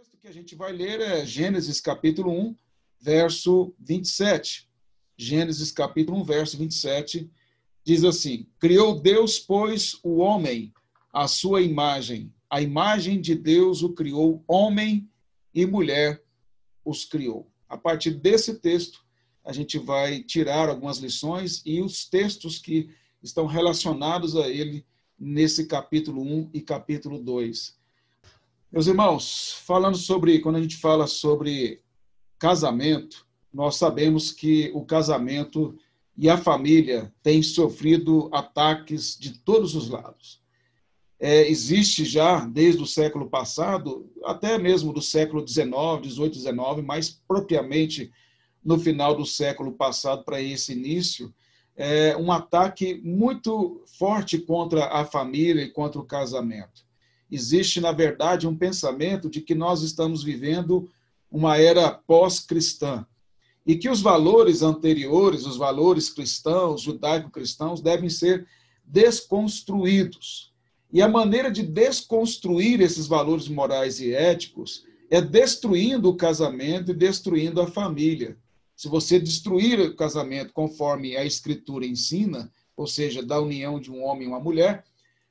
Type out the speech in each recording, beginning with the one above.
texto que a gente vai ler é Gênesis capítulo 1, verso 27. Gênesis capítulo 1, verso 27 diz assim: Criou Deus, pois, o homem à sua imagem. A imagem de Deus o criou, homem e mulher os criou. A partir desse texto, a gente vai tirar algumas lições e os textos que estão relacionados a ele nesse capítulo 1 e capítulo 2. Meus irmãos, falando sobre, quando a gente fala sobre casamento, nós sabemos que o casamento e a família têm sofrido ataques de todos os lados. É, existe já, desde o século passado, até mesmo do século XIX, XVIII, XIX, mais propriamente no final do século passado para esse início, é, um ataque muito forte contra a família e contra o casamento existe, na verdade, um pensamento de que nós estamos vivendo uma era pós-cristã e que os valores anteriores, os valores cristãos, judaico-cristãos, devem ser desconstruídos. E a maneira de desconstruir esses valores morais e éticos é destruindo o casamento e destruindo a família. Se você destruir o casamento conforme a Escritura ensina, ou seja, da união de um homem e uma mulher,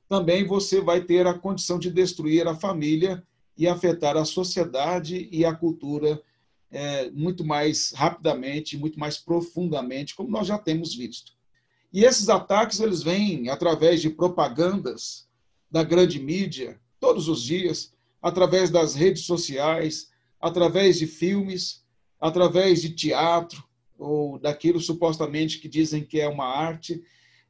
também você vai ter a condição de destruir a família e afetar a sociedade e a cultura é, muito mais rapidamente, muito mais profundamente, como nós já temos visto. E esses ataques eles vêm através de propagandas da grande mídia, todos os dias, através das redes sociais, através de filmes, através de teatro ou daquilo supostamente que dizem que é uma arte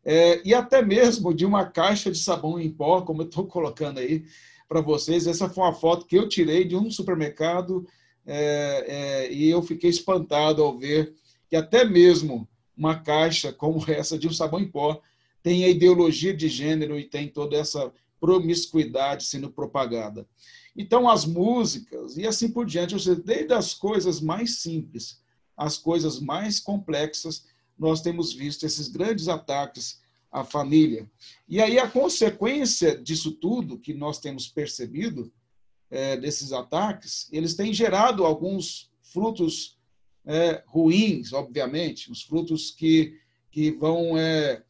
é, e até mesmo de uma caixa de sabão em pó, como eu estou colocando aí para vocês. Essa foi uma foto que eu tirei de um supermercado é, é, e eu fiquei espantado ao ver que até mesmo uma caixa como essa de um sabão em pó tem a ideologia de gênero e tem toda essa promiscuidade sendo propagada. Então, as músicas e assim por diante, ou seja, desde as coisas mais simples às coisas mais complexas nós temos visto esses grandes ataques à família. E aí a consequência disso tudo que nós temos percebido, é, desses ataques, eles têm gerado alguns frutos é, ruins, obviamente, os frutos que, que vão. É,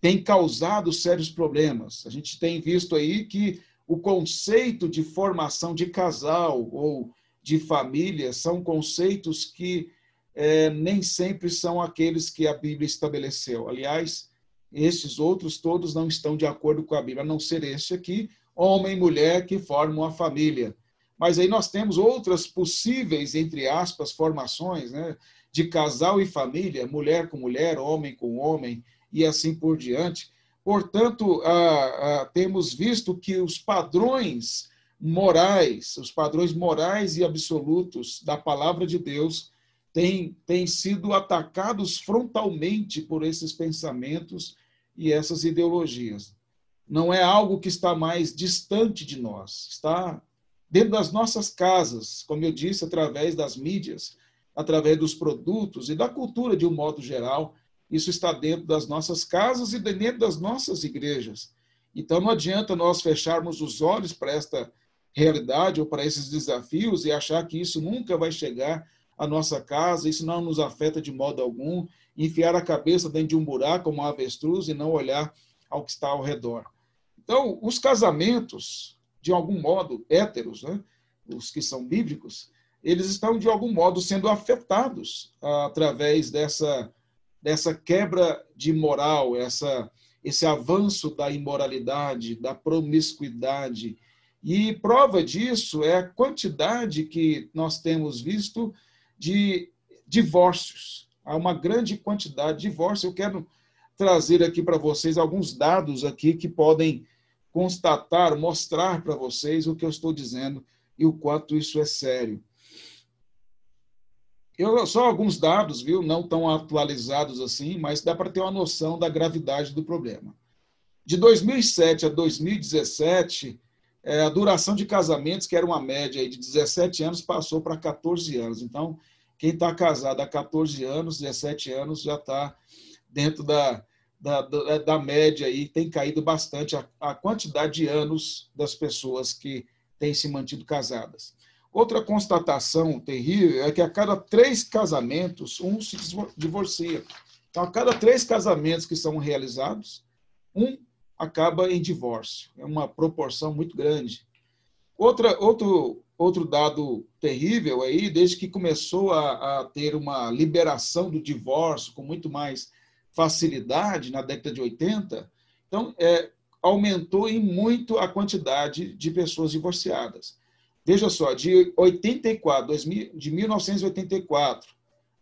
têm causado sérios problemas. A gente tem visto aí que o conceito de formação de casal ou de família são conceitos que é, nem sempre são aqueles que a Bíblia estabeleceu. Aliás, esses outros todos não estão de acordo com a Bíblia, a não ser este aqui, homem e mulher que formam a família. Mas aí nós temos outras possíveis, entre aspas, formações, né? De casal e família, mulher com mulher, homem com homem e assim por diante. Portanto, ah, ah, temos visto que os padrões morais, os padrões morais e absolutos da palavra de Deus, têm, têm sido atacados frontalmente por esses pensamentos e essas ideologias. Não é algo que está mais distante de nós, está dentro das nossas casas, como eu disse, através das mídias, através dos produtos e da cultura de um modo geral. Isso está dentro das nossas casas e dentro das nossas igrejas. Então não adianta nós fecharmos os olhos para esta realidade ou para esses desafios e achar que isso nunca vai chegar a nossa casa, isso não nos afeta de modo algum. Enfiar a cabeça dentro de um buraco como uma avestruz e não olhar ao que está ao redor. Então, os casamentos, de algum modo, héteros, né? os que são bíblicos, eles estão, de algum modo, sendo afetados ah, através dessa, dessa quebra de moral, essa, esse avanço da imoralidade, da promiscuidade. E prova disso é a quantidade que nós temos visto de divórcios. Há uma grande quantidade de divórcios. Eu quero trazer aqui para vocês alguns dados aqui que podem constatar, mostrar para vocês o que eu estou dizendo e o quanto isso é sério. Eu, só alguns dados, viu? Não tão atualizados assim, mas dá para ter uma noção da gravidade do problema. De 2007 a 2017, é, a duração de casamentos, que era uma média de 17 anos, passou para 14 anos. Então, quem está casado há 14 anos, 17 anos, já está dentro da, da, da, é, da, média aí, tem caído bastante a, a quantidade de anos das pessoas que têm se mantido casadas. Outra constatação terrível é que a cada três casamentos, um se divorcia. Então, a cada três casamentos que são realizados, um acaba em divórcio. É uma proporção muito grande. Outra, outro, outro dado terrível aí, desde que começou a, a ter uma liberação do divórcio com muito mais facilidade na década de 80, então é, aumentou em muito a quantidade de pessoas divorciadas. Veja só, de 84, 2000, de 1984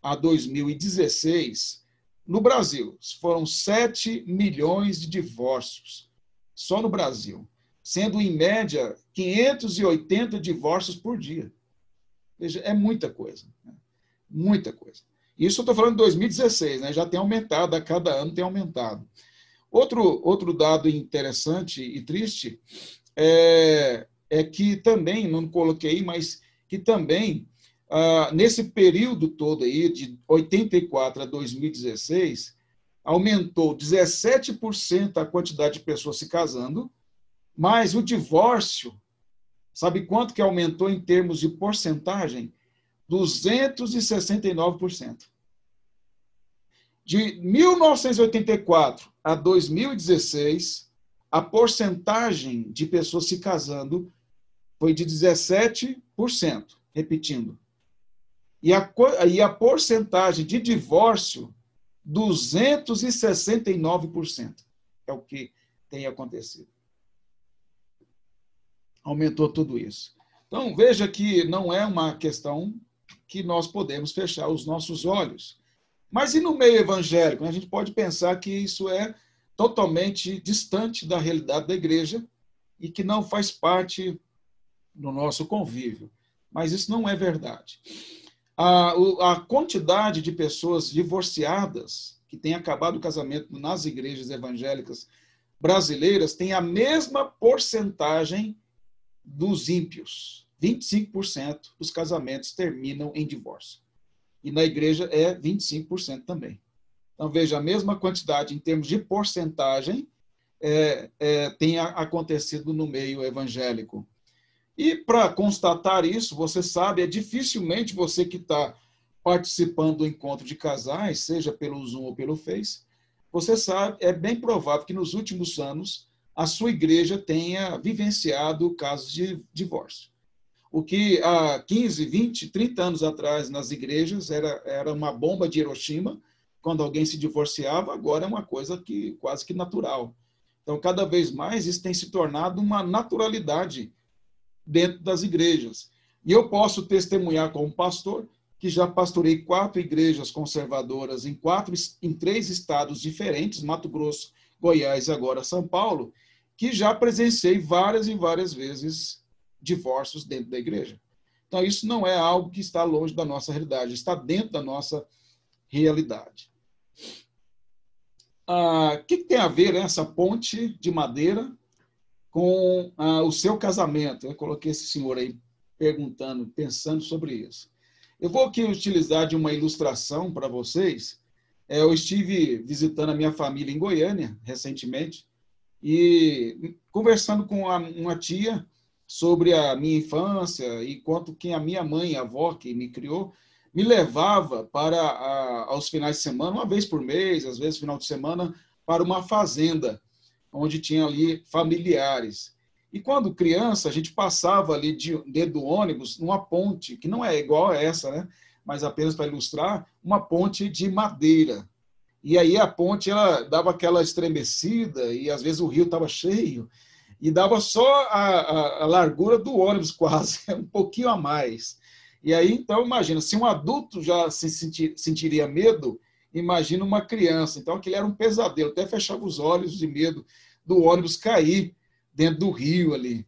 a 2016, no Brasil, foram 7 milhões de divórcios, só no Brasil, sendo em média 580 divórcios por dia. Veja, é muita coisa. Né? Muita coisa. Isso eu estou falando de 2016, né? já tem aumentado, a cada ano tem aumentado. Outro, outro dado interessante e triste é, é que também, não coloquei, mas que também ah, nesse período todo aí, de 84 a 2016, aumentou 17% a quantidade de pessoas se casando, mas o divórcio, sabe quanto que aumentou em termos de porcentagem? 269%. De 1984 a 2016, a porcentagem de pessoas se casando foi de 17%. Repetindo, e a, e a porcentagem de divórcio, 269%. É o que tem acontecido. Aumentou tudo isso. Então, veja que não é uma questão que nós podemos fechar os nossos olhos. Mas e no meio evangélico? A gente pode pensar que isso é totalmente distante da realidade da igreja e que não faz parte do nosso convívio. Mas isso não é verdade. A, a quantidade de pessoas divorciadas que têm acabado o casamento nas igrejas evangélicas brasileiras tem a mesma porcentagem dos ímpios. 25% dos casamentos terminam em divórcio. E na igreja é 25% também. Então, veja, a mesma quantidade em termos de porcentagem é, é, tem acontecido no meio evangélico. E para constatar isso, você sabe, é dificilmente você que está participando do encontro de casais, seja pelo Zoom ou pelo Face, você sabe, é bem provável que nos últimos anos a sua igreja tenha vivenciado casos de divórcio. O que há 15, 20, 30 anos atrás nas igrejas era, era uma bomba de Hiroshima, quando alguém se divorciava, agora é uma coisa que quase que natural. Então, cada vez mais isso tem se tornado uma naturalidade dentro das igrejas. E eu posso testemunhar como pastor que já pastorei quatro igrejas conservadoras em quatro em três estados diferentes, Mato Grosso, Goiás e agora São Paulo, que já presenciei várias e várias vezes divórcios dentro da igreja. Então isso não é algo que está longe da nossa realidade, está dentro da nossa realidade. O ah, que, que, tem a ver né, essa ponte de madeira com ah, o seu casamento. Eu coloquei esse senhor aí perguntando, pensando sobre isso. Eu vou aqui utilizar de uma ilustração para vocês. É, eu estive visitando a minha família em Goiânia recentemente e conversando com uma tia sobre a minha infância e quanto que a minha mãe, a avó que me criou, me levava para a, ah, aos finais de semana, uma vez por mês, às vezes final de semana, para uma fazenda onde tinha ali familiares. E quando criança, a gente passava ali de, dentro do ônibus numa ponte, que não é igual a essa, né? mas apenas para ilustrar, uma ponte de madeira. E aí a ponte ela dava aquela estremecida e às vezes o rio estava cheio e dava só a, a, a, largura do ônibus quase, um pouquinho a mais. E aí, então, imagina, se um adulto já se sentir, sentiria medo, imagina uma criança. Então aquilo era um pesadelo, até fechava os olhos de medo do ônibus cair dentro do rio ali.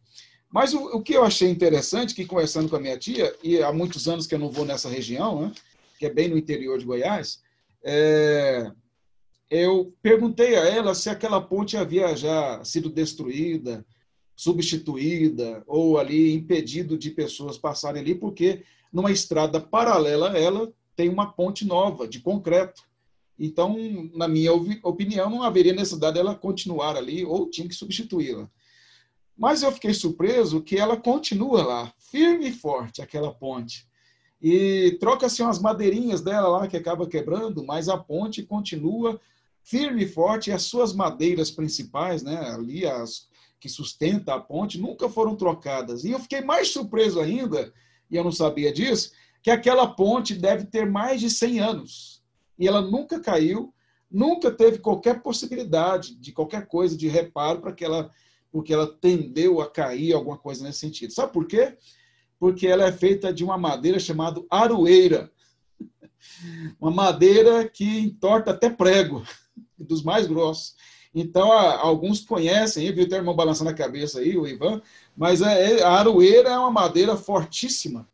Mas o, o que eu achei interessante, que conversando com a minha tia, e há muitos anos que eu não vou nessa região, né, que é bem no interior de Goiás, é, eu perguntei a ela se aquela ponte havia já sido destruída, substituída, ou ali impedido de pessoas passarem ali, porque numa estrada paralela a ela tem uma ponte nova, de concreto. Então, na minha opinião, não haveria necessidade dela continuar ali ou tinha que substituí-la. Mas eu fiquei surpreso que ela continua lá, firme e forte, aquela ponte. E troca-se umas madeirinhas dela lá que acaba quebrando, mas a ponte continua firme e forte e as suas madeiras principais, né, ali as que sustenta a ponte, nunca foram trocadas. E eu fiquei mais surpreso ainda, e eu não sabia disso, que aquela ponte deve ter mais de 100 anos e ela nunca caiu, nunca teve qualquer possibilidade de qualquer coisa de reparo para que ela, porque ela tendeu a cair, alguma coisa nesse sentido. Sabe por quê? Porque ela é feita de uma madeira chamada aroeira. Uma madeira que entorta até prego, dos mais grossos. Então, alguns conhecem, eu vi o irmão balançando a cabeça aí, o Ivan, mas é, é, a aroeira é uma madeira fortíssima.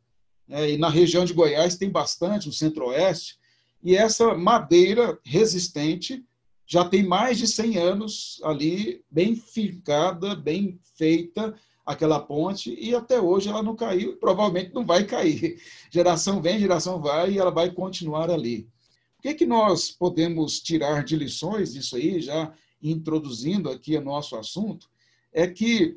Né? E na região de Goiás tem bastante, no centro-oeste. E essa madeira resistente já tem mais de 100 anos ali, bem ficada, bem feita, aquela ponte, e até hoje ela não caiu, e provavelmente não vai cair. Geração vem, geração vai, e ela vai continuar ali. O que, é que nós podemos tirar de lições disso aí, já introduzindo aqui o nosso assunto, é que,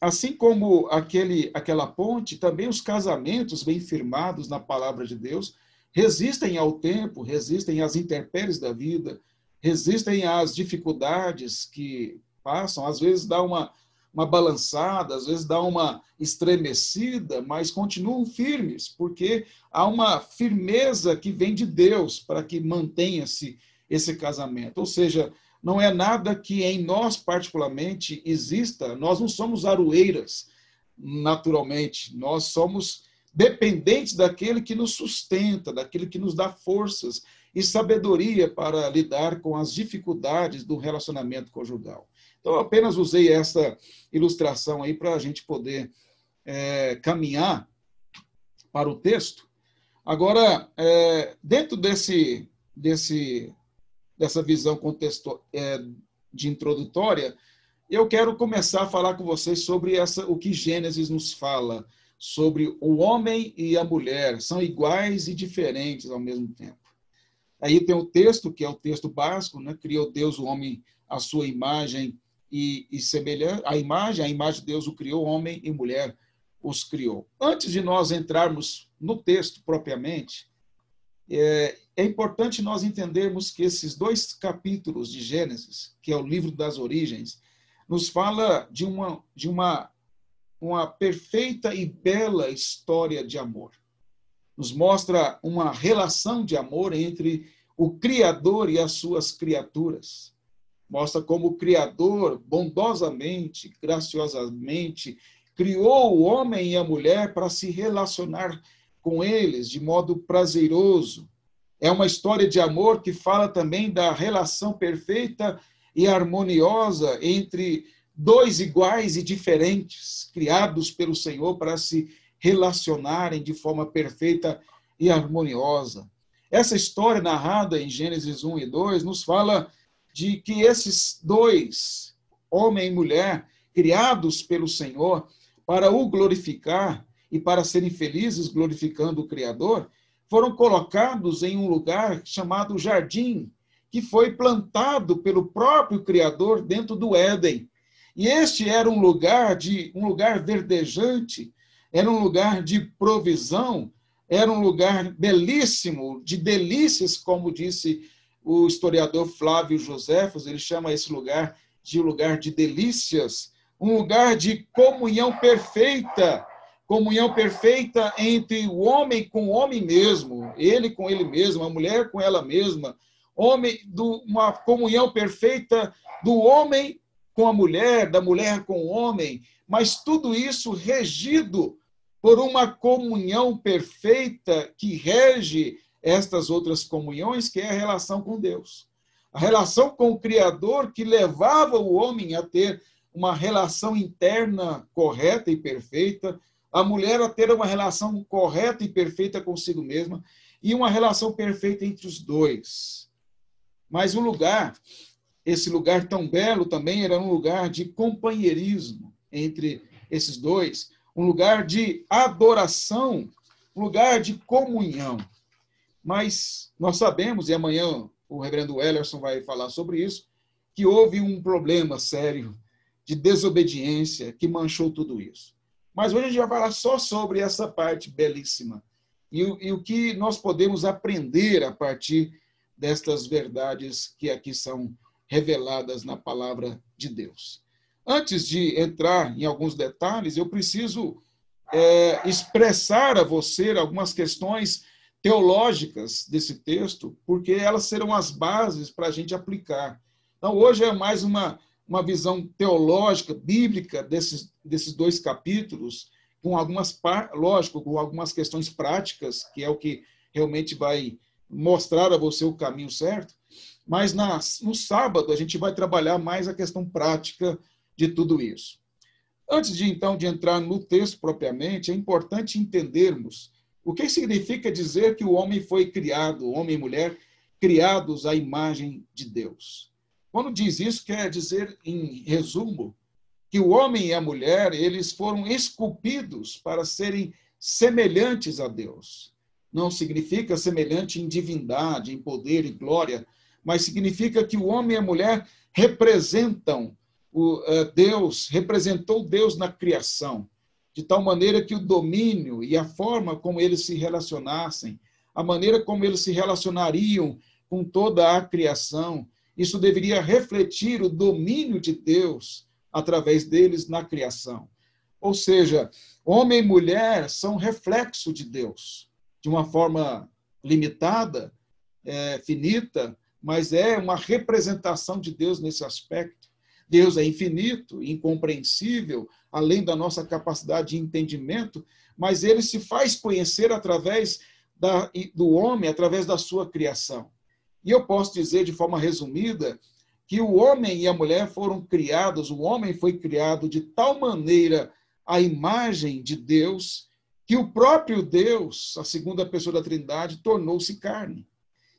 assim como aquele, aquela ponte, também os casamentos bem firmados na palavra de Deus resistem ao tempo, resistem às intempéries da vida, resistem às dificuldades que passam, às vezes dá uma, uma balançada, às vezes dá uma estremecida, mas continuam firmes, porque há uma firmeza que vem de Deus para que mantenha-se esse casamento. Ou seja, não é nada que em nós particularmente exista, nós não somos aroeiras naturalmente, nós somos dependentes daquele que nos sustenta, daquele que nos dá forças e sabedoria para lidar com as dificuldades do relacionamento conjugal. Então, eu apenas usei essa ilustração aí para a gente poder é, caminhar para o texto. Agora, é, dentro desse, desse, dessa visão contexto, é, de introdutória, eu quero começar a falar com vocês sobre essa, o que Gênesis nos fala sobre o homem e a mulher, são iguais e diferentes ao mesmo tempo. Aí tem o texto, que é o texto básico, né? Criou Deus o homem à sua imagem e, e semelhança. A imagem, a imagem de Deus o criou, homem e mulher os criou. Antes de nós entrarmos no texto propriamente, é, é importante nós entendermos que esses dois capítulos de Gênesis, que é o livro das origens, nos fala de uma, de uma uma perfeita e bela história de amor. Nos mostra uma relação de amor entre o Criador e as suas criaturas. Mostra como o Criador bondosamente, graciosamente, criou o homem e a mulher para se relacionar com eles de modo prazeroso. É uma história de amor que fala também da relação perfeita e harmoniosa entre dois iguais e diferentes, criados pelo Senhor para se relacionarem de forma perfeita e harmoniosa. Essa história narrada em Gênesis 1 e 2 nos fala de que esses dois, homem e mulher, criados pelo Senhor para o glorificar e para serem felizes glorificando o Criador, foram colocados em um lugar chamado jardim, que foi plantado pelo próprio Criador dentro do Éden e este era um lugar de um lugar verdejante, era um lugar de provisão, era um lugar belíssimo, de delícias, como disse o historiador Flávio Joséfos, ele chama esse lugar de lugar de delícias, um lugar de comunhão perfeita, comunhão perfeita entre o homem com o homem mesmo, ele com ele mesmo, a mulher com ela mesma, homem do, uma comunhão perfeita do homem com a mulher, da mulher com o homem, mas tudo isso regido por uma comunhão perfeita que rege estas outras comunhões, que é a relação com Deus. A relação com o Criador que levava o homem a ter uma relação interna correta e perfeita, a mulher a ter uma relação correta e perfeita consigo mesma e uma relação perfeita entre os dois. Mas o lugar esse lugar tão belo também era é um lugar de companheirismo entre esses dois, um lugar de adoração, um lugar de comunhão. Mas nós sabemos, e amanhã o reverendo Ellerson vai falar sobre isso, que houve um problema sério de desobediência que manchou tudo isso. Mas hoje a gente vai falar só sobre essa parte belíssima e, e o que nós podemos aprender a partir destas verdades que aqui são reveladas na palavra de Deus. Antes de entrar em alguns detalhes, eu preciso é, expressar a você algumas questões teológicas desse texto, porque elas serão as bases para a gente aplicar. Então, hoje é mais uma, uma visão teológica, bíblica, desses, desses dois capítulos, com algumas, lógico, com algumas questões práticas, que é o que realmente vai mostrar a você o caminho certo mas no sábado a gente vai trabalhar mais a questão prática de tudo isso. Antes de então de entrar no texto propriamente, é importante entendermos o que significa dizer que o homem foi criado, homem e mulher, criados à imagem de Deus. Quando diz isso, quer dizer, em resumo, que o homem e a mulher, eles foram esculpidos para serem semelhantes a Deus. Não significa semelhante em divindade, em poder e glória, mas significa que o homem e a mulher representam o eh, Deus, representou Deus na criação, de tal maneira que o domínio e a forma como eles se relacionassem, a maneira como eles se relacionariam com toda a criação, isso deveria refletir o domínio de Deus através deles na criação. Ou seja, homem e mulher são reflexo de Deus, de uma forma limitada, é, finita, mas é uma representação de Deus nesse aspecto. Deus é infinito, incompreensível, além da nossa capacidade de entendimento, mas ele se faz conhecer através da, do homem, através da sua criação. E eu posso dizer de forma resumida que o homem e a mulher foram criados, o homem foi criado de tal maneira à imagem de Deus, que o próprio Deus, a segunda pessoa da Trindade, tornou-se carne.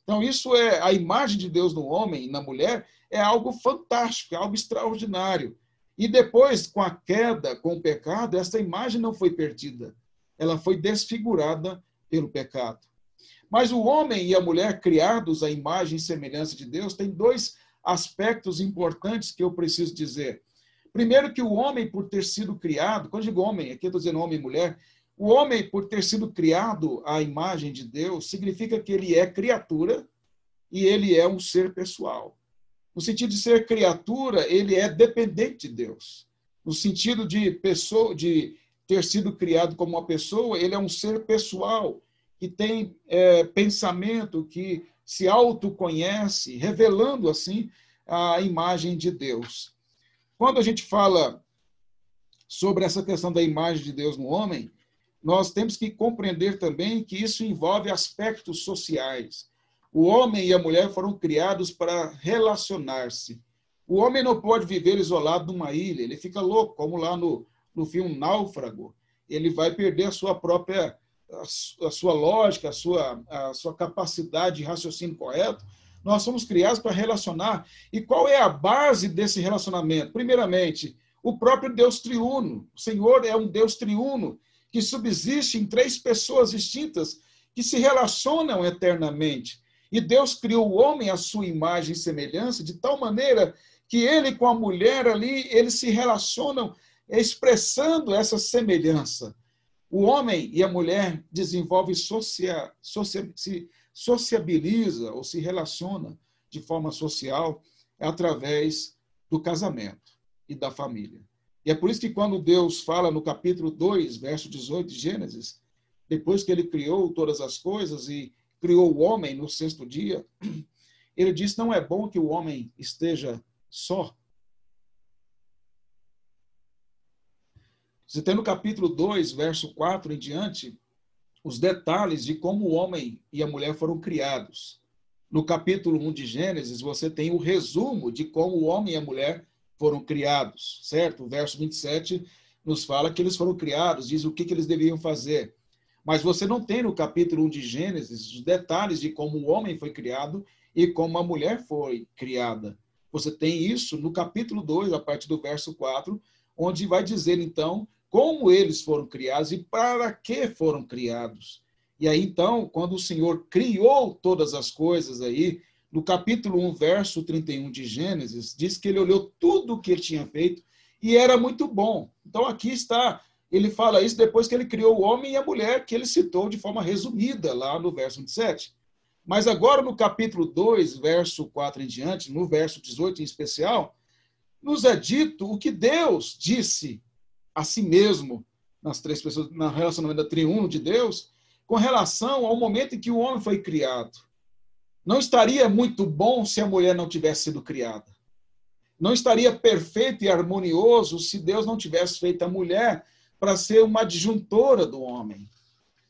Então, isso é a imagem de Deus no homem e na mulher é algo fantástico, é algo extraordinário. E depois, com a queda, com o pecado, essa imagem não foi perdida. Ela foi desfigurada pelo pecado. Mas o homem e a mulher, criados à imagem e semelhança de Deus, tem dois aspectos importantes que eu preciso dizer. Primeiro, que o homem, por ter sido criado, quando eu digo homem, aqui eu estou dizendo homem e mulher, o homem, por ter sido criado à imagem de Deus, significa que ele é criatura e ele é um ser pessoal. No sentido de ser criatura, ele é dependente de Deus. No sentido de pessoa, de ter sido criado como uma pessoa, ele é um ser pessoal que tem é, pensamento, que se autoconhece, revelando assim a imagem de Deus. Quando a gente fala sobre essa questão da imagem de Deus no homem, nós temos que compreender também que isso envolve aspectos sociais. O homem e a mulher foram criados para relacionar-se. O homem não pode viver isolado numa ilha, ele fica louco, como lá no, no filme Náufrago. Ele vai perder a sua própria a sua lógica, a sua, a sua capacidade de raciocínio correto. Nós somos criados para relacionar. E qual é a base desse relacionamento? Primeiramente, o próprio Deus triuno. O Senhor é um Deus triuno que subsiste em três pessoas distintas que se relacionam eternamente. E Deus criou o homem à sua imagem e semelhança, de tal maneira que ele com a mulher ali, eles se relacionam expressando essa semelhança. O homem e a mulher desenvolvem, socia, socia, se sociabiliza ou se relaciona de forma social através do casamento e da família. E é por isso que quando Deus fala no capítulo 2, verso 18 de Gênesis, depois que ele criou todas as coisas e criou o homem no sexto dia, ele diz: não é bom que o homem esteja só. Você tem no capítulo 2, verso 4 em diante, os detalhes de como o homem e a mulher foram criados. No capítulo 1 de Gênesis, você tem o resumo de como o homem e a mulher foram criados, certo? O verso 27 nos fala que eles foram criados, diz o que, que eles deviam fazer. Mas você não tem no capítulo 1 de Gênesis os detalhes de como o homem foi criado e como a mulher foi criada. Você tem isso no capítulo 2, a partir do verso 4, onde vai dizer então como eles foram criados e para que foram criados. E aí então, quando o Senhor criou todas as coisas aí, no capítulo 1, verso 31 de Gênesis, diz que ele olhou tudo o que ele tinha feito e era muito bom. Então aqui está, ele fala isso depois que ele criou o homem e a mulher, que ele citou de forma resumida lá no verso 27. Mas agora no capítulo 2, verso 4 em diante, no verso 18 em especial, nos é dito o que Deus disse a si mesmo nas três pessoas, na relacionamento da triuno de Deus, com relação ao momento em que o homem foi criado. Não estaria muito bom se a mulher não tivesse sido criada. Não estaria perfeito e harmonioso se Deus não tivesse feito a mulher para ser uma adjuntora do homem.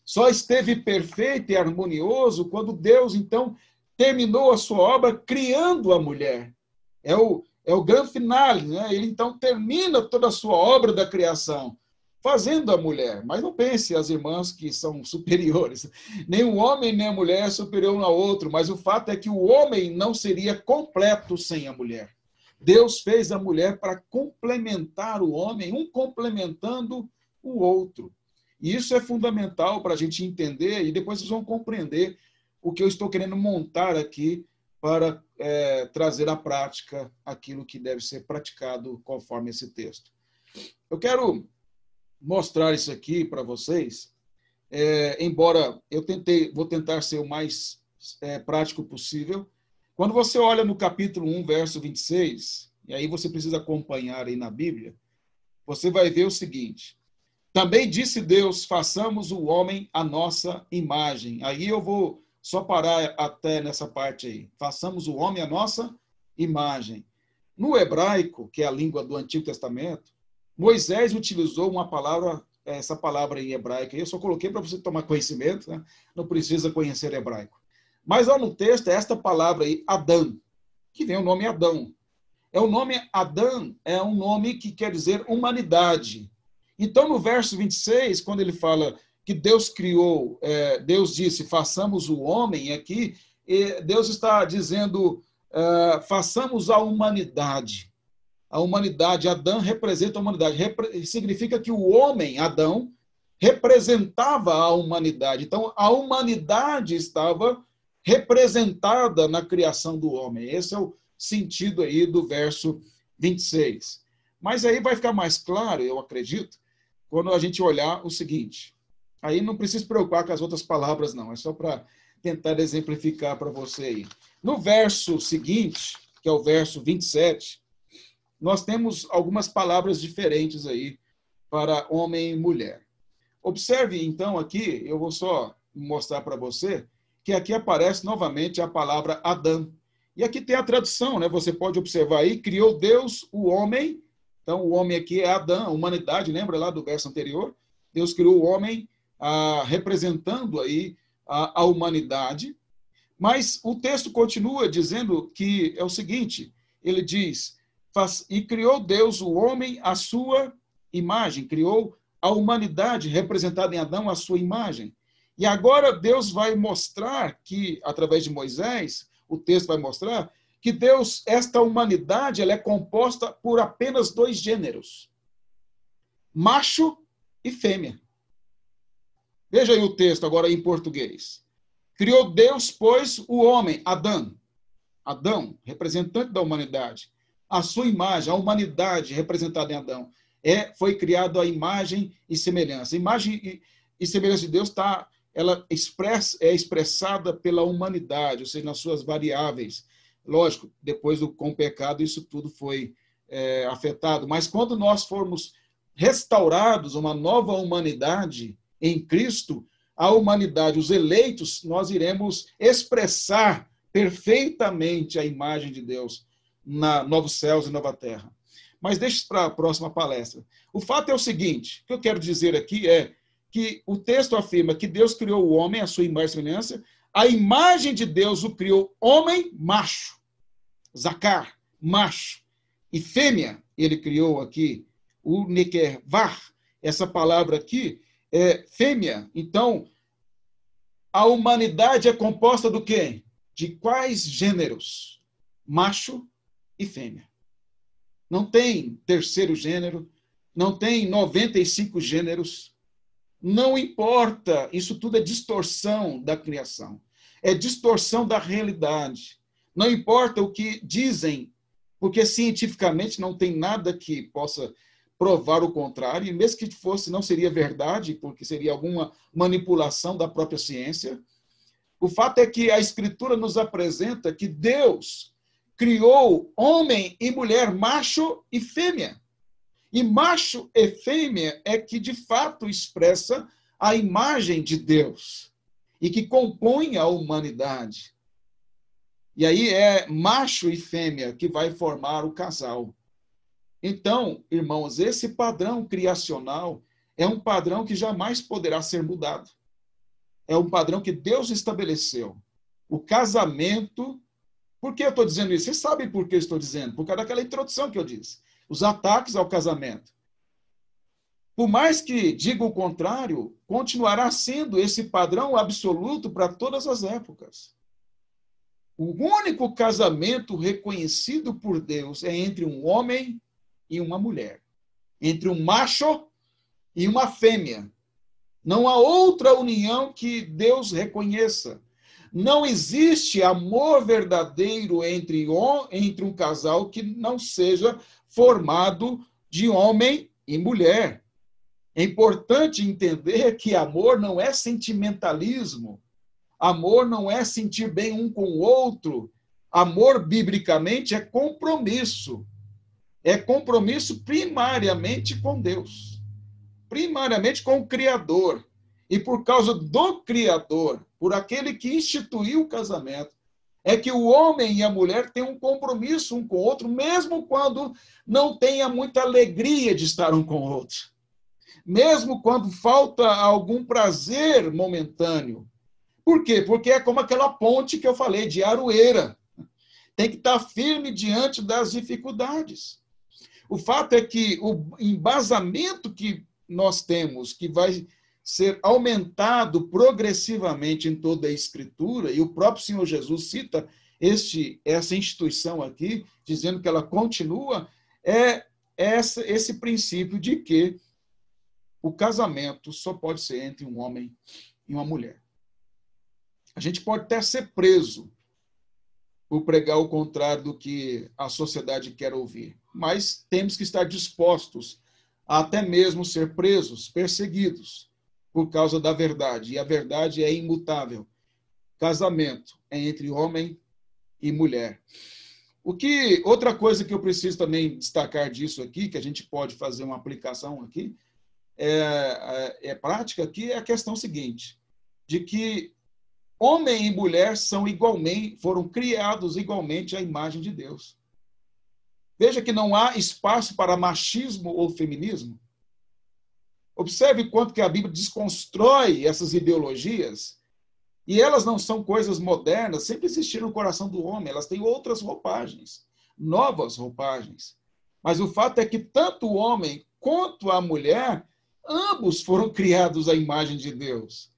Só esteve perfeito e harmonioso quando Deus, então, terminou a sua obra criando a mulher. É o, é o grande final, né? ele então termina toda a sua obra da criação fazendo a mulher. Mas não pense as irmãs que são superiores. Nem o homem nem a mulher é superior um ao outro, mas o fato é que o homem não seria completo sem a mulher. Deus fez a mulher para complementar o homem, um complementando o outro. E isso é fundamental para a gente entender e depois vocês vão compreender o que eu estou querendo montar aqui para é, trazer à prática aquilo que deve ser praticado conforme esse texto. Eu quero mostrar isso aqui para vocês. É, embora eu tentei, vou tentar ser o mais é, prático possível. Quando você olha no capítulo 1, verso 26, e aí você precisa acompanhar aí na Bíblia, você vai ver o seguinte: Também disse Deus: façamos o homem a nossa imagem. Aí eu vou só parar até nessa parte aí. Façamos o homem a nossa imagem. No hebraico, que é a língua do Antigo Testamento, Moisés utilizou uma palavra, essa palavra em hebraico, eu só coloquei para você tomar conhecimento, né? não precisa conhecer hebraico. Mas lá no texto é esta palavra aí, Adão, que vem o nome Adão. É o nome Adão, é um nome que quer dizer humanidade. Então, no verso 26, quando ele fala que Deus criou, é, Deus disse, façamos o homem aqui, Deus está dizendo, é, façamos a humanidade a humanidade, Adão representa a humanidade. Repre significa que o homem, Adão, representava a humanidade. Então, a humanidade estava representada na criação do homem. Esse é o sentido aí do verso 26. Mas aí vai ficar mais claro, eu acredito, quando a gente olhar o seguinte. Aí não precisa se preocupar com as outras palavras, não. É só para tentar exemplificar para você aí. No verso seguinte, que é o verso 27, nós temos algumas palavras diferentes aí para homem e mulher. Observe então aqui, eu vou só mostrar para você que aqui aparece novamente a palavra Adão. E aqui tem a tradução, né? Você pode observar aí, criou Deus o homem. Então o homem aqui é Adão, a humanidade, lembra lá do verso anterior? Deus criou o homem ah, representando aí a, a humanidade. Mas o texto continua dizendo que é o seguinte, ele diz: e criou Deus o homem à sua imagem, criou a humanidade representada em Adão à sua imagem. E agora Deus vai mostrar que, através de Moisés, o texto vai mostrar que Deus, esta humanidade, ela é composta por apenas dois gêneros: macho e fêmea. Veja aí o texto agora em português. Criou Deus, pois, o homem, Adão. Adão, representante da humanidade a sua imagem, a humanidade representada em Adão. É, foi criado a imagem e semelhança. Imagem e, e semelhança de Deus está ela express, é expressada pela humanidade, ou seja, nas suas variáveis. Lógico, depois do com o pecado isso tudo foi é, afetado, mas quando nós formos restaurados uma nova humanidade em Cristo, a humanidade, os eleitos, nós iremos expressar perfeitamente a imagem de Deus na Novos Céus e Nova Terra. Mas deixe para a próxima palestra. O fato é o seguinte: o que eu quero dizer aqui é que o texto afirma que Deus criou o homem à sua imagem e semelhança, a imagem de Deus o criou homem macho, Zacar, macho, e fêmea, ele criou aqui o Nekervar, essa palavra aqui é fêmea. Então, a humanidade é composta do quê? De quais gêneros? Macho e fêmea. Não tem terceiro gênero, não tem 95 gêneros. Não importa, isso tudo é distorção da criação, é distorção da realidade. Não importa o que dizem, porque cientificamente não tem nada que possa provar o contrário, e mesmo que fosse, não seria verdade, porque seria alguma manipulação da própria ciência. O fato é que a Escritura nos apresenta que Deus criou homem e mulher, macho e fêmea. E macho e fêmea é que de fato expressa a imagem de Deus e que compõe a humanidade. E aí é macho e fêmea que vai formar o casal. Então, irmãos, esse padrão criacional é um padrão que jamais poderá ser mudado. É um padrão que Deus estabeleceu. O casamento por que eu estou dizendo isso? Vocês sabem por que eu estou dizendo? Por causa daquela introdução que eu disse. Os ataques ao casamento. Por mais que diga o contrário, continuará sendo esse padrão absoluto para todas as épocas. O único casamento reconhecido por Deus é entre um homem e uma mulher, entre um macho e uma fêmea. Não há outra união que Deus reconheça não existe amor verdadeiro entre, entre um casal que não seja formado de homem e mulher. É importante entender que amor não é sentimentalismo. Amor não é sentir bem um com o outro. Amor, biblicamente, é compromisso. É compromisso primariamente com Deus, primariamente com o Criador. E por causa do Criador, por aquele que instituiu o casamento, é que o homem e a mulher têm um compromisso um com o outro, mesmo quando não tenha muita alegria de estar um com o outro. Mesmo quando falta algum prazer momentâneo. Por quê? Porque é como aquela ponte que eu falei, de aroeira. Tem que estar firme diante das dificuldades. O fato é que o embasamento que nós temos, que vai ser aumentado progressivamente em toda a Escritura, e o próprio Senhor Jesus cita este, essa instituição aqui, dizendo que ela continua, é essa, esse princípio de que o casamento só pode ser entre um homem e uma mulher. A gente pode até ser preso por pregar o contrário do que a sociedade quer ouvir, mas temos que estar dispostos a até mesmo ser presos, perseguidos por causa da verdade. E a verdade é imutável. Casamento é entre homem e mulher. O que outra coisa que eu preciso também destacar disso aqui, que a gente pode fazer uma aplicação aqui, é, é, é prática que é a questão seguinte, de que homem e mulher são igualmente, foram criados igualmente à imagem de Deus. Veja que não há espaço para machismo ou feminismo. Observe quanto que a Bíblia desconstrói essas ideologias, e elas não são coisas modernas, sempre existiram no coração do homem, elas têm outras roupagens, novas roupagens. Mas o fato é que tanto o homem quanto a mulher, ambos foram criados à imagem de Deus.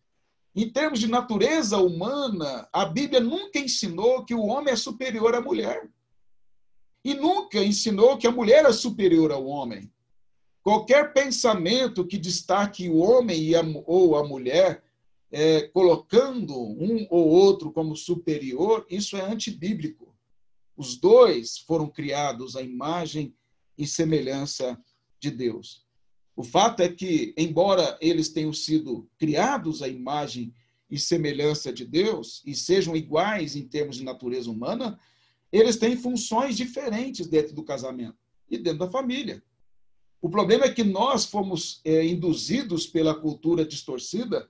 Em termos de natureza humana, a Bíblia nunca ensinou que o homem é superior à mulher. E nunca ensinou que a mulher é superior ao homem. Qualquer pensamento que destaque o homem a, ou a mulher, é, colocando um ou outro como superior, isso é antibíblico. Os dois foram criados à imagem e semelhança de Deus. O fato é que, embora eles tenham sido criados à imagem e semelhança de Deus e sejam iguais em termos de natureza humana, eles têm funções diferentes dentro do casamento e dentro da família. O problema é que nós fomos é, induzidos pela cultura distorcida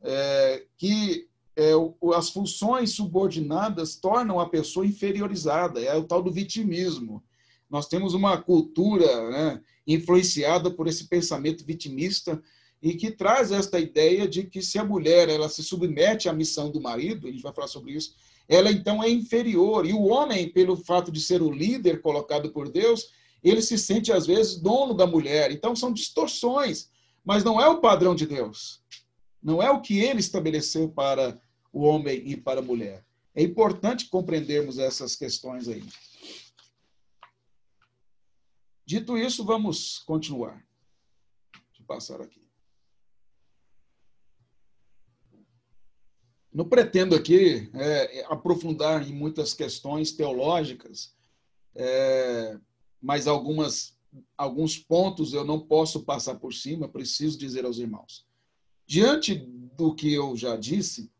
é, que é, o, as funções subordinadas tornam a pessoa inferiorizada, é o tal do vitimismo. Nós temos uma cultura né, influenciada por esse pensamento vitimista e que traz esta ideia de que se a mulher ela se submete à missão do marido, a gente vai falar sobre isso, ela então é inferior. E o homem, pelo fato de ser o líder colocado por Deus, ele se sente, às vezes, dono da mulher. Então, são distorções, mas não é o padrão de Deus. Não é o que ele estabeleceu para o homem e para a mulher. É importante compreendermos essas questões aí. Dito isso, vamos continuar. Deixa eu passar aqui. Não pretendo aqui é, aprofundar em muitas questões teológicas, é, mas algumas, alguns pontos eu não posso passar por cima, preciso dizer aos irmãos. Diante do que eu já disse,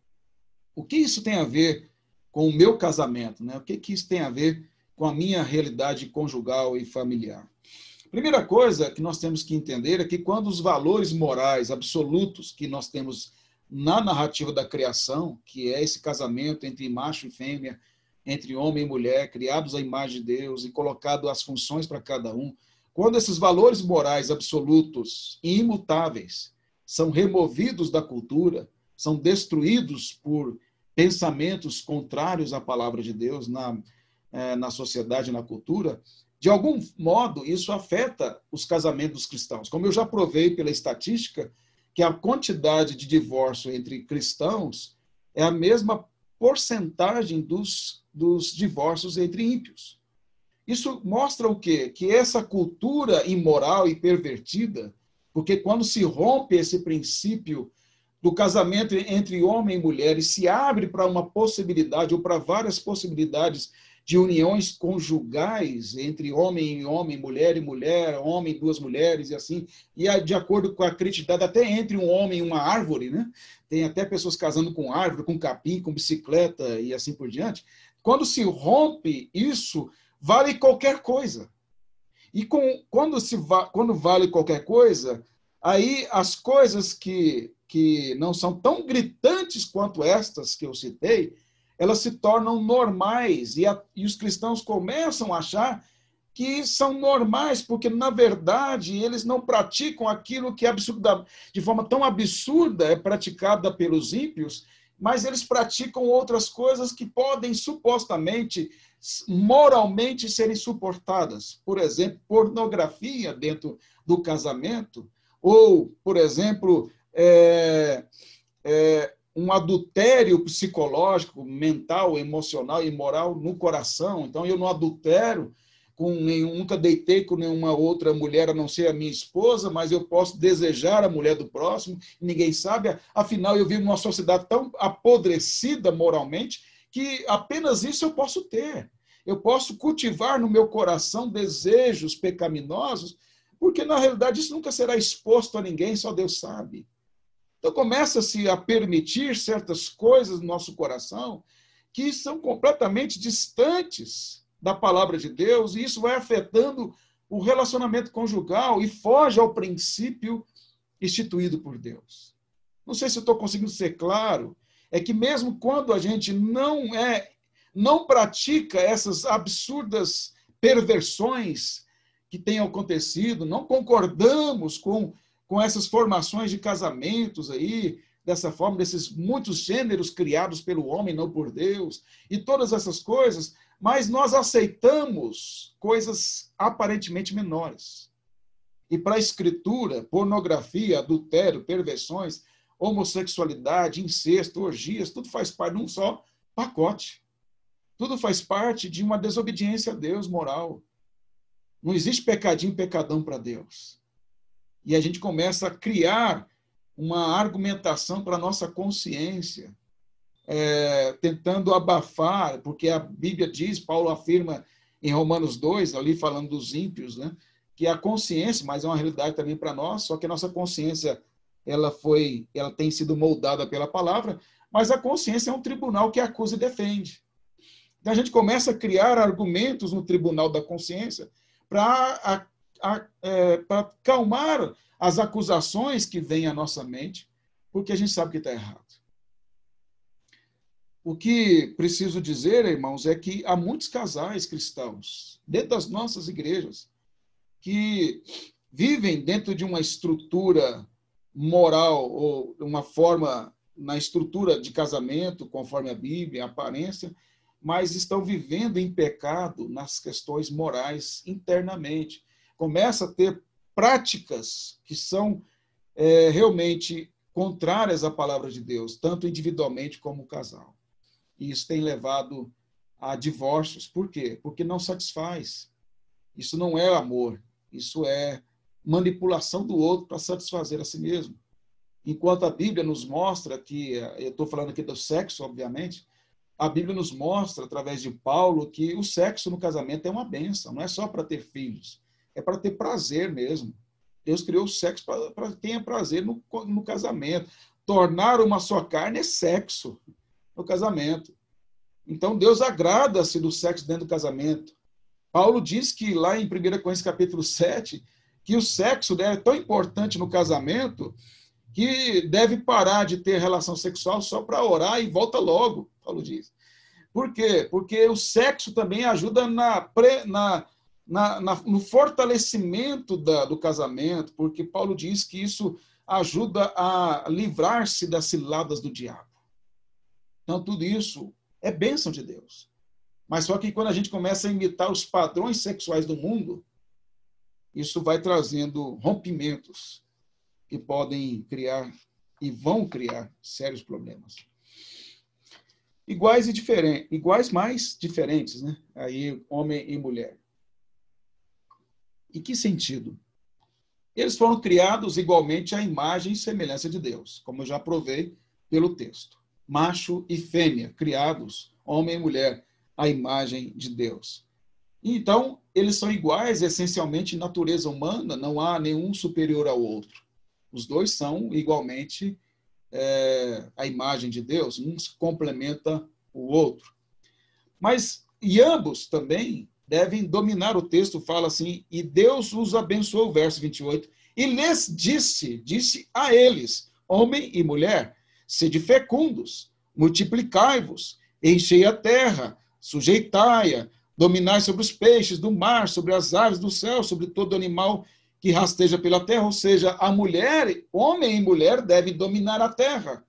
o que isso tem a ver com o meu casamento? Né? O que, que isso tem a ver com a minha realidade conjugal e familiar? Primeira coisa que nós temos que entender é que quando os valores morais absolutos que nós temos na narrativa da criação, que é esse casamento entre macho e fêmea, entre homem e mulher, criados à imagem de Deus e colocado as funções para cada um, quando esses valores morais absolutos e imutáveis são removidos da cultura, são destruídos por pensamentos contrários à palavra de Deus na, é, na sociedade, na cultura, de algum modo isso afeta os casamentos cristãos. Como eu já provei pela estatística, que a quantidade de divórcio entre cristãos é a mesma porcentagem dos, dos divórcios entre ímpios. Isso mostra o quê? Que essa cultura imoral e pervertida, porque quando se rompe esse princípio do casamento entre homem e mulher e se abre para uma possibilidade ou para várias possibilidades de uniões conjugais entre homem e homem, mulher e mulher, homem e duas mulheres e assim, e de acordo com a creditada até entre um homem e uma árvore, né? Tem até pessoas casando com árvore, com capim, com bicicleta e assim por diante. Quando se rompe isso, vale qualquer coisa. E com, quando, se va, quando vale qualquer coisa, aí as coisas que, que não são tão gritantes quanto estas que eu citei, elas se tornam normais e, a, e os cristãos começam a achar que são normais, porque na verdade eles não praticam aquilo que é absurda, de forma tão absurda é praticada pelos ímpios, mas eles praticam outras coisas que podem supostamente, moralmente serem suportadas. Por exemplo, pornografia dentro do casamento, ou, por exemplo, é, é, um adultério psicológico, mental, emocional e moral no coração. Então, eu não adultero com nenhum, nunca deitei com nenhuma outra mulher a não ser a minha esposa, mas eu posso desejar a mulher do próximo, ninguém sabe. Afinal, eu vivo numa sociedade tão apodrecida moralmente que apenas isso eu posso ter. Eu posso cultivar no meu coração desejos pecaminosos, porque na realidade isso nunca será exposto a ninguém, só Deus sabe. Então começa-se a permitir certas coisas no nosso coração que são completamente distantes da palavra de Deus, e isso vai afetando o relacionamento conjugal e foge ao princípio instituído por Deus. Não sei se estou conseguindo ser claro, é que mesmo quando a gente não é não pratica essas absurdas perversões que têm acontecido, não concordamos com com essas formações de casamentos aí, dessa forma, desses muitos gêneros criados pelo homem, não por Deus, e todas essas coisas, mas nós aceitamos coisas aparentemente menores. E para a escritura, pornografia, adultério, perversões, homossexualidade, incesto, orgias, tudo faz parte de um só pacote. Tudo faz parte de uma desobediência a Deus moral. Não existe pecadinho, pecadão para Deus e a gente começa a criar uma argumentação para a nossa consciência, é, tentando abafar, porque a Bíblia diz, Paulo afirma em Romanos 2, ali falando dos ímpios, né, que a consciência, mas é uma realidade também para nós, só que a nossa consciência ela foi, ela tem sido moldada pela palavra, mas a consciência é um tribunal que acusa e defende. Então a gente começa a criar argumentos no tribunal da consciência para é, para calmar as acusações que vêm à nossa mente, porque a gente sabe que está errado. O que preciso dizer, irmãos, é que há muitos casais cristãos, dentro das nossas igrejas, que vivem dentro de uma estrutura moral ou uma forma na estrutura de casamento, conforme a Bíblia, a aparência, mas estão vivendo em pecado nas questões morais internamente começa a ter práticas que são é, realmente contrárias à palavra de Deus, tanto individualmente como casal. E isso tem levado a divórcios. Por quê? Porque não satisfaz. Isso não é amor, isso é manipulação do outro para satisfazer a si mesmo. Enquanto a Bíblia nos mostra que, é, eu estou falando aqui do sexo, obviamente, a Bíblia nos mostra, através de Paulo, que o sexo no casamento é uma benção, não é só para ter filhos, é para ter prazer mesmo. Deus criou o sexo para que tenha prazer no, no casamento. Tornar uma só carne é sexo no casamento. Então Deus agrada-se do sexo dentro do casamento. Paulo diz que lá em 1 Coríntios capítulo 7, que o sexo né, é tão importante no casamento que deve parar de ter relação sexual só para orar e volta logo, Paulo diz. Por quê? Porque o sexo também ajuda na, pre, na na, na, no fortalecimento da, do casamento, porque Paulo diz que isso ajuda a livrar-se das ciladas do diabo. Então, tudo isso é bênção de Deus. Mas só que quando a gente começa a imitar os padrões sexuais do mundo, isso vai trazendo rompimentos que podem criar e vão criar sérios problemas. Iguais e diferentes, iguais mais diferentes, né? Aí homem e mulher. Em que sentido? Eles foram criados igualmente à imagem e semelhança de Deus, como eu já provei pelo texto. Macho e fêmea, criados, homem e mulher, à imagem de Deus. Então, eles são iguais essencialmente em natureza humana, não há nenhum superior ao outro. Os dois são igualmente é, a imagem de Deus, um complementa o outro. Mas, e ambos também devem dominar o texto, fala assim, e Deus os abençoou, verso 28, e lhes disse, disse a eles, homem e mulher, sede fecundos, multiplicai-vos, enchei a terra, sujeitai-a, dominai sobre os peixes do mar, sobre as aves do céu, sobre todo animal que rasteja pela terra, ou seja, a mulher, homem e mulher devem dominar a terra.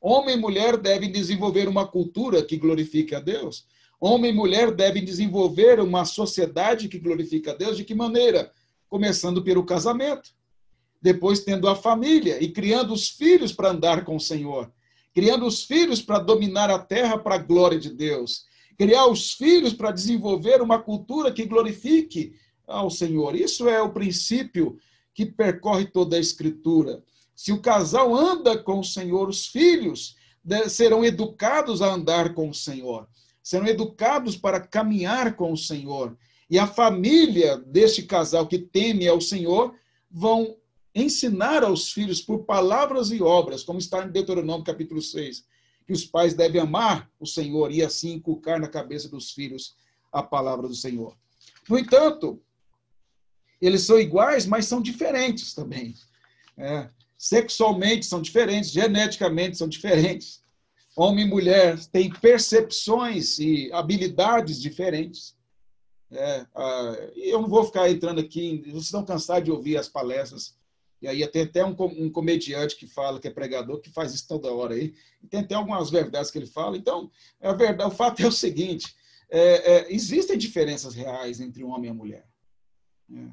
Homem e mulher devem desenvolver uma cultura que glorifique a Deus. Homem e mulher devem desenvolver uma sociedade que glorifica a Deus de que maneira? Começando pelo casamento, depois tendo a família e criando os filhos para andar com o Senhor, criando os filhos para dominar a terra para a glória de Deus, criar os filhos para desenvolver uma cultura que glorifique ao Senhor. Isso é o princípio que percorre toda a Escritura. Se o casal anda com o Senhor, os filhos serão educados a andar com o Senhor serão educados para caminhar com o Senhor. E a família deste casal que teme ao Senhor vão ensinar aos filhos por palavras e obras, como está em Deuteronômio capítulo 6, que os pais devem amar o Senhor e assim inculcar na cabeça dos filhos a palavra do Senhor. No entanto, eles são iguais, mas são diferentes também. É, sexualmente são diferentes, geneticamente são diferentes. Homem e mulher têm percepções e habilidades diferentes. É, eu não vou ficar entrando aqui, vocês estão cansados de ouvir as palestras. E aí tem até um, um comediante que fala, que é pregador, que faz isso toda hora aí. E tem até algumas verdades que ele fala. Então, é a verdade, o fato é o seguinte: é, é, existem diferenças reais entre o homem e a mulher. Né?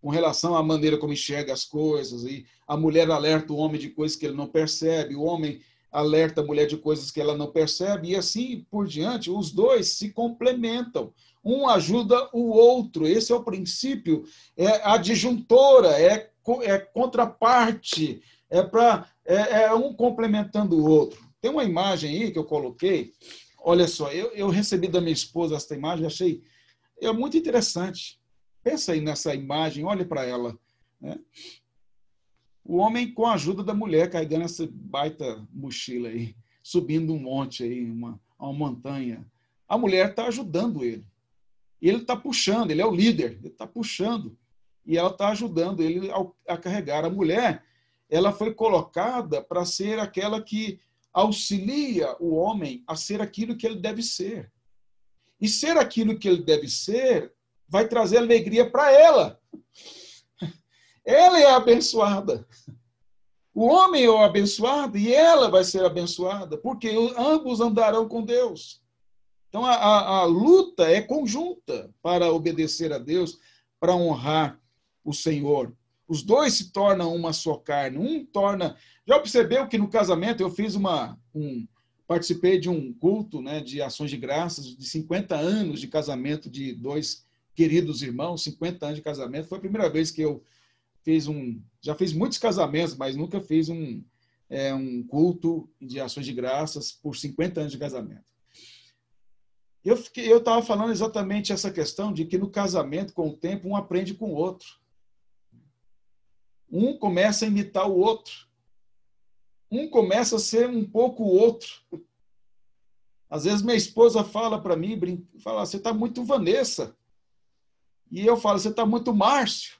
Com relação à maneira como enxerga as coisas, e a mulher alerta o homem de coisas que ele não percebe, o homem alerta a mulher de coisas que ela não percebe, e assim por diante, os dois se complementam. Um ajuda o outro. Esse é o princípio, é adjuntora, é, é contraparte, é para é, é, um complementando o outro. Tem uma imagem aí que eu coloquei. Olha só, eu, eu recebi da minha esposa esta imagem, achei é muito interessante. Pensa aí nessa imagem, olhe para ela. Né? o homem com a ajuda da mulher carregando essa baita mochila aí, subindo um monte aí, uma, uma montanha. A mulher está ajudando ele. Ele está puxando, ele é o líder, ele está puxando. E ela está ajudando ele a, a carregar. A mulher, ela foi colocada para ser aquela que auxilia o homem a ser aquilo que ele deve ser. E ser aquilo que ele deve ser vai trazer alegria para ela. Ela é abençoada. O homem é o abençoado e ela vai ser abençoada, porque ambos andarão com Deus. Então a, a, a luta é conjunta para obedecer a Deus, para honrar o Senhor. Os dois se tornam uma só carne. Um torna. Já percebeu que no casamento eu fiz uma. Um, participei de um culto né, de ações de graças de 50 anos de casamento de dois queridos irmãos, 50 anos de casamento. Foi a primeira vez que eu fez um, já fez muitos casamentos, mas nunca fez um, é, um culto de ações de graças por 50 anos de casamento. Eu fiquei, eu estava falando exatamente essa questão de que no casamento, com o tempo, um aprende com o outro. Um começa a imitar o outro. Um começa a ser um pouco o outro. Às vezes minha esposa fala para mim, brinca, fala, você está muito Vanessa. E eu falo, você está muito Márcio.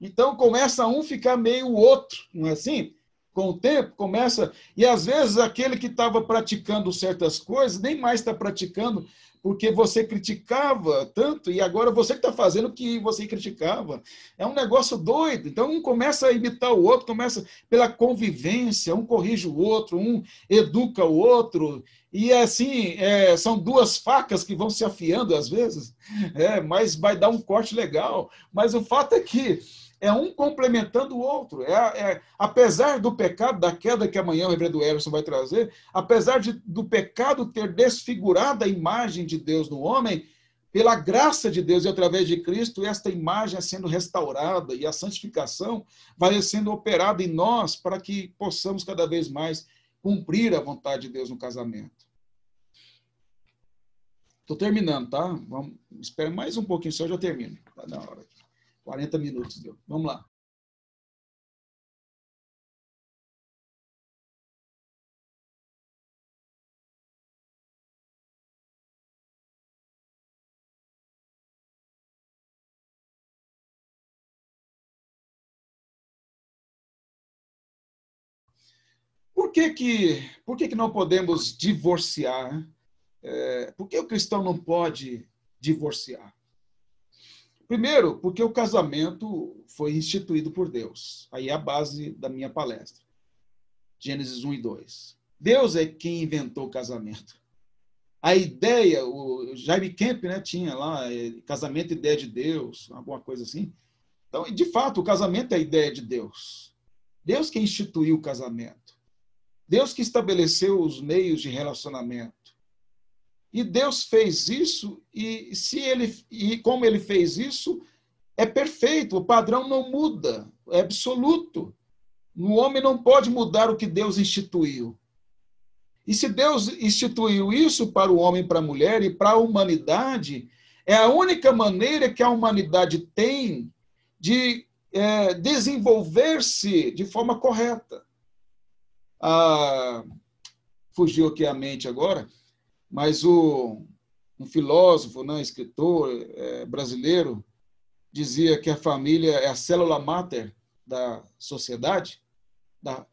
Então começa um ficar meio outro, não é assim? Com o tempo começa. E às vezes aquele que estava praticando certas coisas nem mais está praticando, porque você criticava tanto e agora você que está fazendo o que você criticava. É um negócio doido. Então, um começa a imitar o outro, começa pela convivência, um corrige o outro, um educa o outro. E assim, é, são duas facas que vão se afiando às vezes, é, mas vai dar um corte legal. Mas o fato é que é um complementando o outro. É, é, apesar do pecado, da queda que amanhã o reverendo Everson vai trazer, apesar de, do pecado ter desfigurado a imagem de Deus no homem, pela graça de Deus e através de Cristo, esta imagem é sendo restaurada e a santificação vai sendo operada em nós para que possamos cada vez mais cumprir a vontade de Deus no casamento. Estou terminando, tá? Vamos, espere mais um pouquinho só, eu já termino. Está na hora. 40 minutos deu. Vamos lá. Por que que, por que, que não podemos divorciar? É, por que o cristão não pode divorciar? Primeiro, porque o casamento foi instituído por Deus. Aí é a base da minha palestra. Gênesis 1 e 2. Deus é quem inventou o casamento. A ideia, o Jaime Kemp né, tinha lá, é, casamento, ideia de Deus, alguma coisa assim. Então, de fato, o casamento é a ideia de Deus. Deus que instituiu o casamento. Deus que estabeleceu os meios de relacionamento. E Deus fez isso e se ele e como ele fez isso é perfeito, o padrão não muda, é absoluto. O homem não pode mudar o que Deus instituiu. E se Deus instituiu isso para o homem, para a mulher e para a humanidade, é a única maneira que a humanidade tem de é, desenvolver-se de forma correta a ah, fugiu aqui a mente agora, mas o um filósofo, né, escritor é, brasileiro dizia que a família é a célula máter da sociedade, da,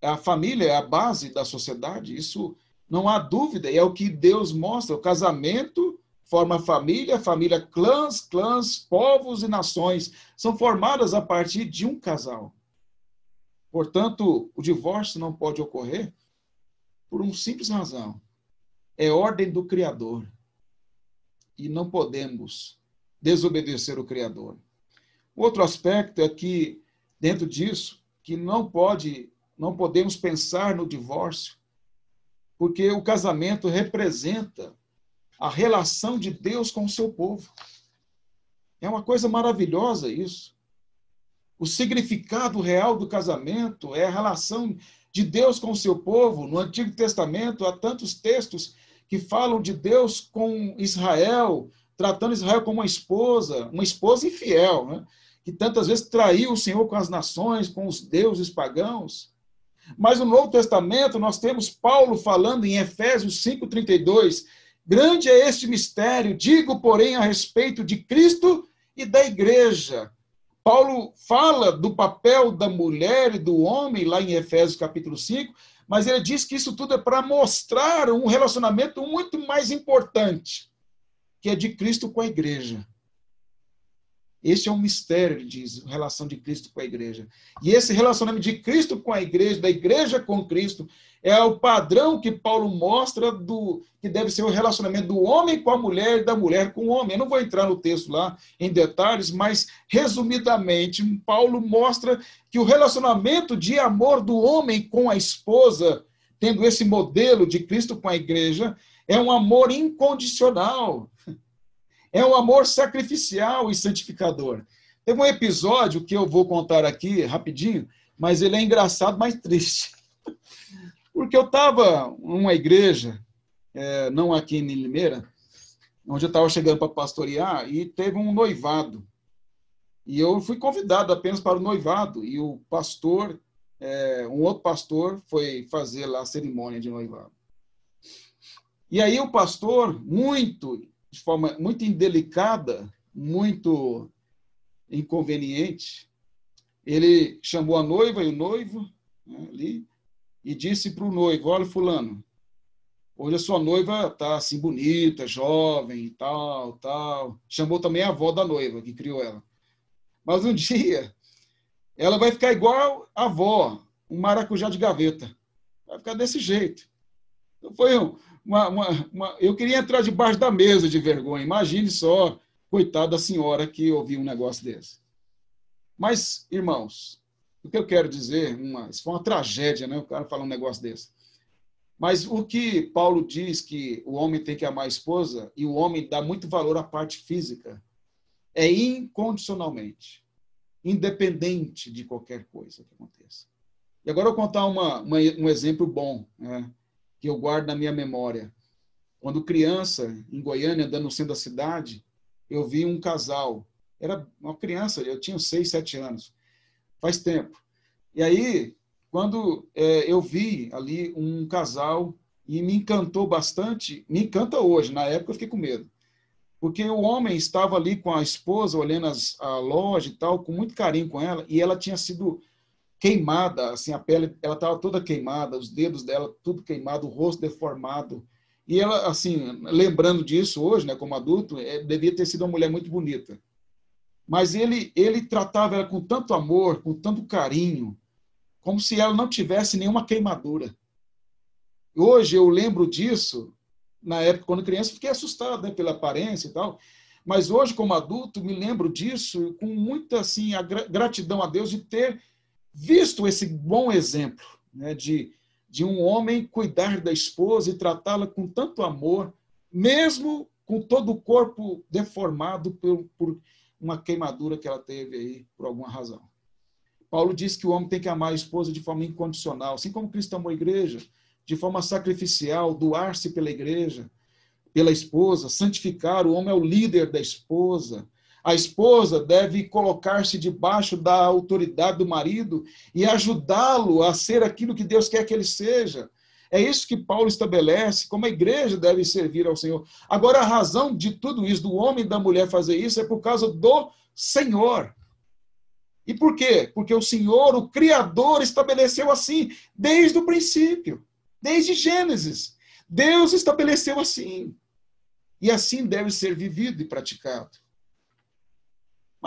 a família é a base da sociedade, isso não há dúvida, e é o que Deus mostra, o casamento forma família, família, clãs, clãs, povos e nações são formadas a partir de um casal. Portanto, o divórcio não pode ocorrer por uma simples razão. É ordem do Criador. E não podemos desobedecer o Criador. Outro aspecto é que, dentro disso, que não pode, não podemos pensar no divórcio, porque o casamento representa a relação de Deus com o seu povo. É uma coisa maravilhosa isso. O significado real do casamento é a relação de Deus com o seu povo. No Antigo Testamento há tantos textos que falam de Deus com Israel, tratando Israel como uma esposa, uma esposa infiel, né? que tantas vezes traiu o Senhor com as nações, com os deuses pagãos. Mas no Novo Testamento nós temos Paulo falando em Efésios 5:32, grande é este mistério, digo, porém, a respeito de Cristo e da igreja. Paulo fala do papel da mulher e do homem lá em Efésios capítulo 5, mas ele diz que isso tudo é para mostrar um relacionamento muito mais importante, que é de Cristo com a igreja. Este é um mistério, ele diz, a relação de Cristo com a igreja. E esse relacionamento de Cristo com a igreja, da igreja com Cristo, é o padrão que Paulo mostra do que deve ser o relacionamento do homem com a mulher e da mulher com o homem. Eu não vou entrar no texto lá em detalhes, mas resumidamente, Paulo mostra que o relacionamento de amor do homem com a esposa, tendo esse modelo de Cristo com a igreja, é um amor incondicional. É um amor sacrificial e santificador. Teve um episódio que eu vou contar aqui rapidinho, mas ele é engraçado, mas triste. Porque eu estava numa igreja, é, não aqui em Limeira, onde eu estava chegando para pastorear, e teve um noivado. E eu fui convidado apenas para o noivado, e o pastor, é, um outro pastor, foi fazer lá a cerimônia de noivado. E aí o pastor, muito de forma muito indelicada, muito inconveniente. Ele chamou a noiva e o noivo né, ali e disse para o noivo: Olha, Fulano, hoje a sua noiva está assim bonita, jovem e tal, tal. Chamou também a avó da noiva, que criou ela. Mas um dia, ela vai ficar igual a avó, um maracujá de gaveta. Vai ficar desse jeito. Então, foi um, uma, uma, uma, eu queria entrar debaixo da mesa de vergonha. Imagine só, coitada da senhora que ouviu um negócio desse. Mas, irmãos, o que eu quero dizer, uma, isso foi uma tragédia, né? O cara falar um negócio desse. Mas o que Paulo diz que o homem tem que amar a esposa e o homem dá muito valor à parte física é incondicionalmente, independente de qualquer coisa que aconteça. E agora eu vou contar uma, uma um exemplo bom. Né? que eu guardo na minha memória. Quando criança, em Goiânia, andando no centro da cidade, eu vi um casal. Era uma criança, eu tinha seis, sete anos. Faz tempo. E aí, quando é, eu vi ali um casal e me encantou bastante, me encanta hoje, na época eu fiquei com medo. Porque o homem estava ali com a esposa, olhando as, a loja e tal, com muito carinho com ela, e ela tinha sido queimada, assim, a pele, ela estava toda queimada, os dedos dela tudo queimado, o rosto deformado. E ela, assim, lembrando disso hoje, né, como adulto, é, devia ter sido uma mulher muito bonita. Mas ele, ele tratava ela com tanto amor, com tanto carinho, como se ela não tivesse nenhuma queimadura. Hoje eu lembro disso, na época quando criança, fiquei assustado né, pela aparência e tal. Mas hoje, como adulto, me lembro disso com muita assim, a gratidão a Deus de ter visto esse bom exemplo né, de, de um homem cuidar da esposa e tratá-la com tanto amor, mesmo com todo o corpo deformado por, por uma queimadura que ela teve aí, por alguma razão. Paulo diz que o homem tem que amar a esposa de forma incondicional, assim como Cristo amou a igreja, de forma sacrificial, doar-se pela igreja, pela esposa, santificar. O homem é o líder da esposa, a esposa deve colocar-se debaixo da autoridade do marido e ajudá-lo a ser aquilo que Deus quer que ele seja. É isso que Paulo estabelece, como a igreja deve servir ao Senhor. Agora, a razão de tudo isso, do homem e da mulher fazer isso, é por causa do Senhor. E por quê? Porque o Senhor, o Criador, estabeleceu assim desde o princípio, desde Gênesis. Deus estabeleceu assim. E assim deve ser vivido e praticado.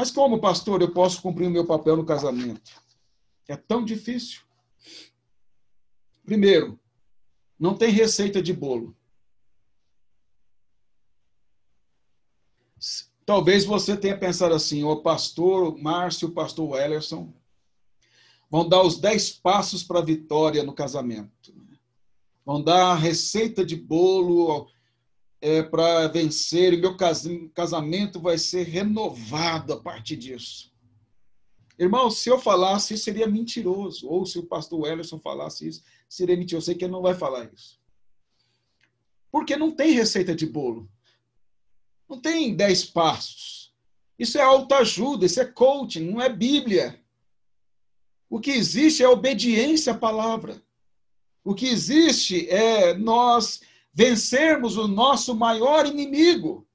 Mas como, pastor, eu posso cumprir o meu papel no casamento? É tão difícil. Primeiro, não tem receita de bolo. Talvez você tenha pensado assim, o pastor Márcio, o pastor Ellerson, vão dar os dez passos para a vitória no casamento. Né? Vão dar a receita de bolo, é, para vencer, e meu casamento vai ser renovado a partir disso. Irmão, se eu falasse isso, seria mentiroso. Ou se o pastor Ellison falasse isso, seria mentiroso. Eu sei que ele não vai falar isso. Porque não tem receita de bolo. Não tem dez passos. Isso é autoajuda, isso é coaching, não é Bíblia. O que existe é obediência à palavra. O que existe é nós vencermos o nosso maior inimigo.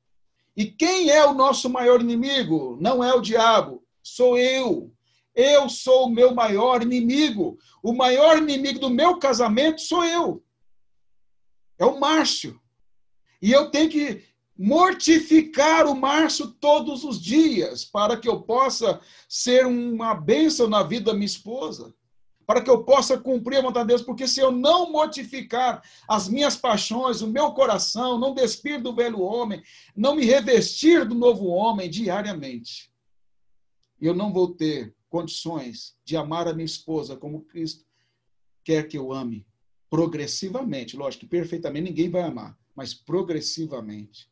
E quem é o nosso maior inimigo? Não é o diabo, sou eu. Eu sou o meu maior inimigo. O maior inimigo do meu casamento sou eu. É o Márcio. E eu tenho que mortificar o Márcio todos os dias para que eu possa ser uma bênção na vida da minha esposa para que eu possa cumprir a vontade de Deus, porque se eu não mortificar as minhas paixões, o meu coração, não despir do velho homem, não me revestir do novo homem diariamente, eu não vou ter condições de amar a minha esposa como Cristo quer que eu ame, progressivamente. Lógico que perfeitamente ninguém vai amar, mas progressivamente.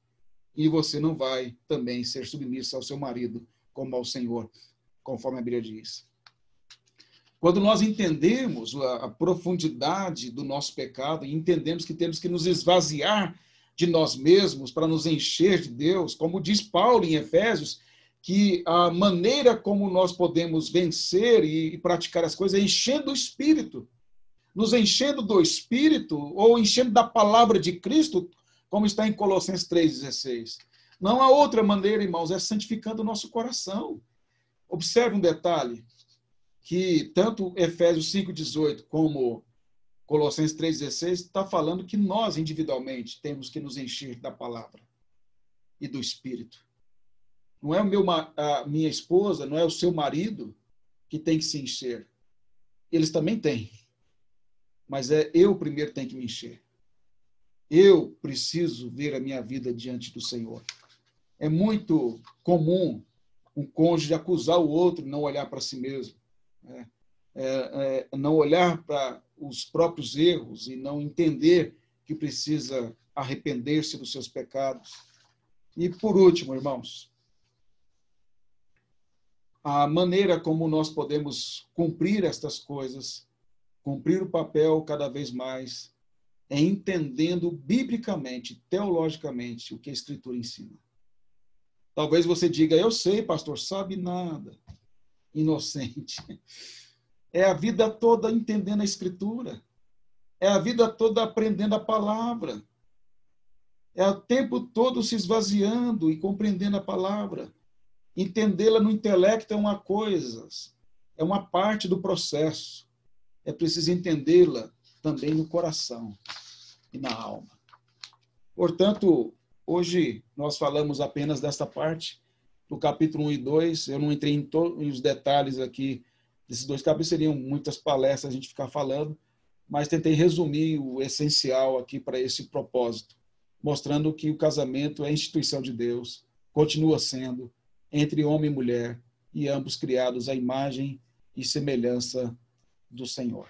E você não vai também ser submissa ao seu marido como ao Senhor, conforme a Bíblia diz. Quando nós entendemos a profundidade do nosso pecado e entendemos que temos que nos esvaziar de nós mesmos para nos encher de Deus, como diz Paulo em Efésios, que a maneira como nós podemos vencer e praticar as coisas é enchendo o espírito. Nos enchendo do espírito ou enchendo da palavra de Cristo, como está em Colossenses 3:16. Não há outra maneira, irmãos, é santificando o nosso coração. Observe um detalhe, que tanto Efésios 5,18 como Colossenses 3,16 está falando que nós individualmente temos que nos encher da palavra e do Espírito. Não é o meu, a minha esposa, não é o seu marido que tem que se encher. Eles também têm. Mas é eu primeiro tenho que me encher. Eu preciso ver a minha vida diante do Senhor. É muito comum um cônjuge acusar o outro e não olhar para si mesmo. É, é, é, não olhar para os próprios erros e não entender que precisa arrepender-se dos seus pecados. E por último, irmãos, a maneira como nós podemos cumprir estas coisas, cumprir o papel cada vez mais, é entendendo biblicamente, teologicamente, o que a Escritura ensina. Talvez você diga, eu sei, pastor, sabe nada inocente. É a vida toda entendendo a Escritura. É a vida toda aprendendo a palavra. É o tempo todo se esvaziando e compreendendo a palavra. Entendê-la no intelecto é uma coisa, é uma parte do processo. É preciso entendê-la também no coração e na alma. Portanto, hoje nós falamos apenas desta parte do capítulo 1 e 2. Eu não entrei em todos os detalhes aqui desses dois capítulos, seriam muitas palestras a gente ficar falando, mas tentei resumir o essencial aqui para esse propósito, mostrando que o casamento é instituição de Deus, continua sendo, entre homem e mulher, e ambos criados à imagem e semelhança do Senhor.